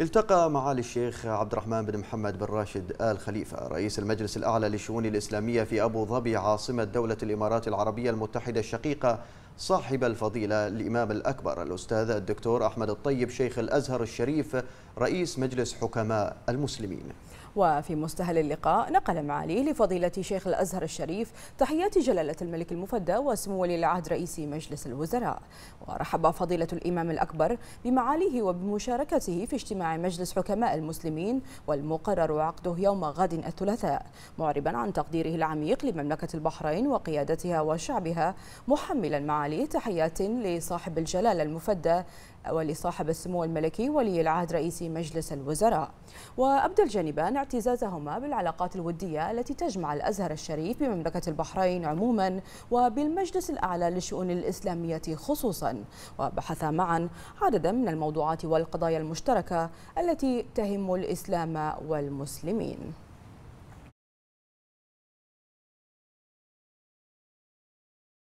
التقى معالي الشيخ عبد الرحمن بن محمد بن راشد آل خليفة رئيس المجلس الأعلى للشؤون الإسلامية في أبو ظبي عاصمة دولة الإمارات العربية المتحدة الشقيقة صاحب الفضيلة الإمام الأكبر الأستاذ الدكتور أحمد الطيب شيخ الأزهر الشريف رئيس مجلس حكماء المسلمين وفي مستهل اللقاء نقل معالي لفضيلة شيخ الأزهر الشريف تحيات جلالة الملك المفدى وسمو ولي العهد رئيس مجلس الوزراء ورحب فضيلة الإمام الأكبر بمعاليه وبمشاركته في اجتماع مجلس حكماء المسلمين والمقرر عقده يوم غد الثلاثاء معربا عن تقديره العميق لمملكة البحرين وقيادتها وشعبها محملا معالي علي تحيات لصاحب الجلالة المفدى ولصاحب السمو الملكي ولي العهد رئيس مجلس الوزراء وأبدى الجانبان اعتزازهما بالعلاقات الودية التي تجمع الأزهر الشريف بمملكة البحرين عموما وبالمجلس الأعلى للشؤون الإسلامية خصوصا وبحثا معا عددا من الموضوعات والقضايا المشتركة التي تهم الإسلام والمسلمين